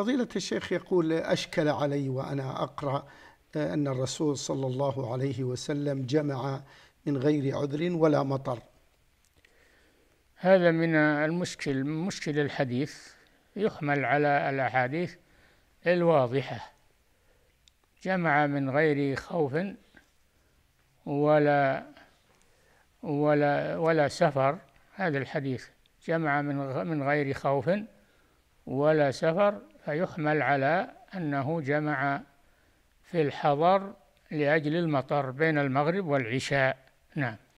فضيلة الشيخ يقول أشكل علي وأنا أقرأ أن الرسول صلى الله عليه وسلم جمع من غير عذر ولا مطر هذا من المشكل مشكل الحديث يحمل على الأحاديث الواضحة جمع من غير خوف ولا ولا ولا سفر هذا الحديث جمع من من غير خوف ولا سفر فيحمل على أنه جمع في الحضر لأجل المطر بين المغرب والعشاء نعم